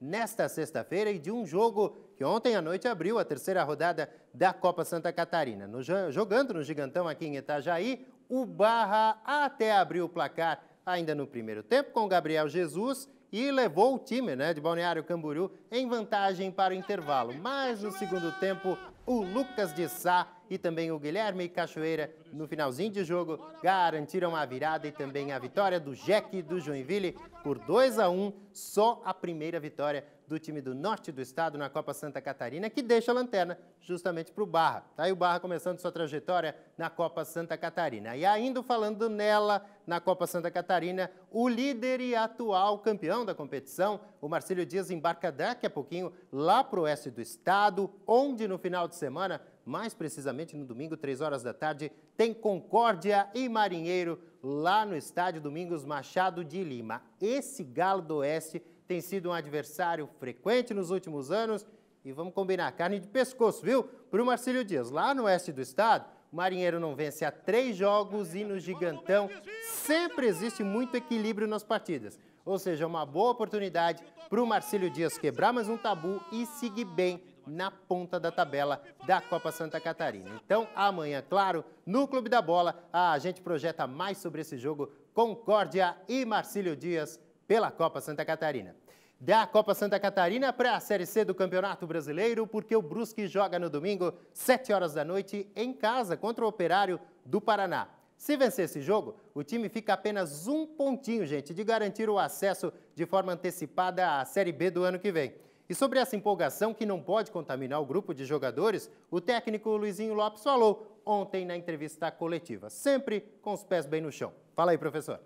nesta sexta-feira e de um jogo que ontem à noite abriu a terceira rodada da Copa Santa Catarina. No, jogando no Gigantão aqui em Itajaí, o Barra até abriu o placar ainda no primeiro tempo com Gabriel Jesus e levou o time né, de Balneário Camboriú em vantagem para o intervalo. Mas no segundo tempo, o Lucas de Sá e também o Guilherme Cachoeira, no finalzinho de jogo, garantiram a virada e também a vitória do Jeque do Joinville por 2 a 1 só a primeira vitória do time do norte do estado na Copa Santa Catarina, que deixa a lanterna justamente para o Barra. Está aí o Barra começando sua trajetória na Copa Santa Catarina. E ainda falando nela, na Copa Santa Catarina, o líder e atual campeão da competição, o Marcílio Dias, embarca daqui a pouquinho lá para o oeste do estado, onde no final de semana, mais precisamente no domingo, três horas da tarde, tem Concórdia e Marinheiro lá no estádio Domingos Machado de Lima. Esse Galo do Oeste tem sido um adversário frequente nos últimos anos e vamos combinar, carne de pescoço, viu? Para o Marcílio Dias, lá no oeste do estado, o Marinheiro não vence há três jogos e no Gigantão sempre existe muito equilíbrio nas partidas. Ou seja, uma boa oportunidade para o Marcílio Dias quebrar mais um tabu e seguir bem na ponta da tabela da Copa Santa Catarina. Então, amanhã, claro, no Clube da Bola, a gente projeta mais sobre esse jogo Concórdia e Marcílio Dias pela Copa Santa Catarina da Copa Santa Catarina para a Série C do Campeonato Brasileiro, porque o Brusque joga no domingo, 7 horas da noite, em casa, contra o Operário do Paraná. Se vencer esse jogo, o time fica apenas um pontinho, gente, de garantir o acesso de forma antecipada à Série B do ano que vem. E sobre essa empolgação que não pode contaminar o grupo de jogadores, o técnico Luizinho Lopes falou ontem na entrevista coletiva, sempre com os pés bem no chão. Fala aí, professor.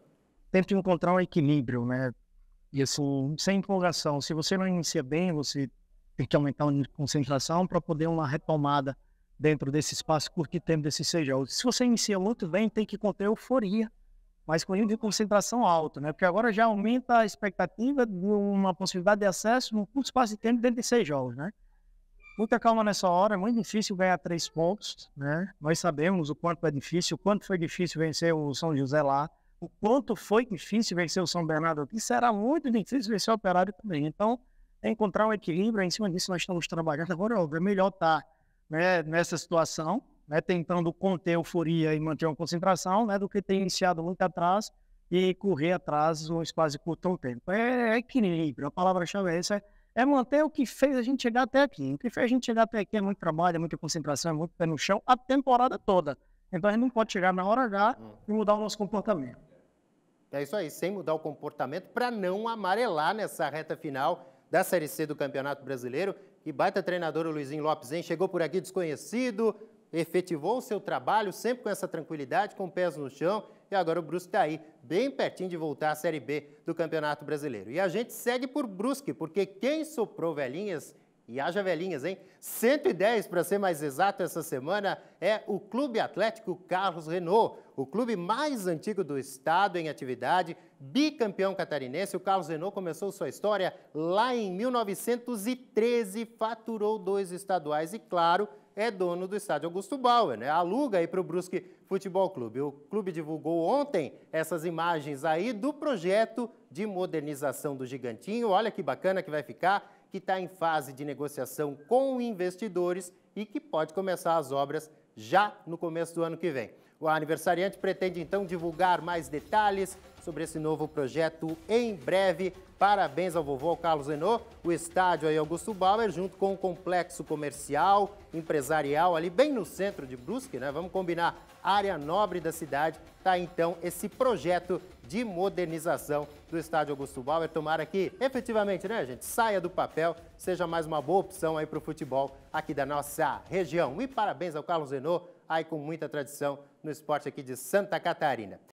Tento encontrar um equilíbrio, né? E assim, sem empolgação. Se você não inicia bem, você tem que aumentar a concentração para poder uma retomada dentro desse espaço curto de tempo desses seis jogos. Se você inicia muito bem, tem que conter euforia, mas com nível de concentração alto, né? Porque agora já aumenta a expectativa de uma possibilidade de acesso num curto espaço de tempo dentro de seis jogos, né? Muita calma nessa hora, é muito difícil ganhar três pontos, né? Nós sabemos o quanto é difícil, o quanto foi difícil vencer o São José lá o quanto foi difícil vencer o São Bernardo aqui, será muito difícil vencer o Operário também. Então, é encontrar um equilíbrio, é em cima disso nós estamos trabalhando. Agora, é, é melhor estar tá, né, nessa situação, né, tentando conter euforia e manter uma concentração, né, do que ter iniciado muito atrás e correr atrás um quase de curto tempo. É, é equilíbrio, a palavra-chave é essa, é manter o que fez a gente chegar até aqui. O que fez a gente chegar até aqui é muito trabalho, é muita concentração, é muito pé no chão, a temporada toda. Então a gente não pode chegar na hora H hum. e mudar o nosso comportamento. É isso aí, sem mudar o comportamento para não amarelar nessa reta final da Série C do Campeonato Brasileiro. E baita treinador o Luizinho Lopes, hein? Chegou por aqui desconhecido, efetivou o seu trabalho sempre com essa tranquilidade, com pés no chão. E agora o Brusque está aí, bem pertinho de voltar à Série B do Campeonato Brasileiro. E a gente segue por Brusque, porque quem soprou velhinhas e haja velhinhas, hein? 110 para ser mais exato essa semana é o Clube Atlético Carlos Renault, o clube mais antigo do estado em atividade, bicampeão catarinense. O Carlos Renault começou sua história lá em 1913, faturou dois estaduais e, claro, é dono do estádio Augusto Bauer, né? Aluga aí para o Brusque Futebol Clube. O clube divulgou ontem essas imagens aí do projeto de modernização do Gigantinho. Olha que bacana que vai ficar que está em fase de negociação com investidores e que pode começar as obras já no começo do ano que vem. O aniversariante pretende então divulgar mais detalhes sobre esse novo projeto em breve. Parabéns ao vovô Carlos Zenô, o estádio aí Augusto Bauer, junto com o complexo comercial, empresarial, ali bem no centro de Brusque, né? Vamos combinar, área nobre da cidade, tá então esse projeto de modernização do estádio Augusto Bauer. Tomara que, efetivamente, né, gente, saia do papel, seja mais uma boa opção aí para o futebol aqui da nossa região. E parabéns ao Carlos Zenô, aí com muita tradição no esporte aqui de Santa Catarina.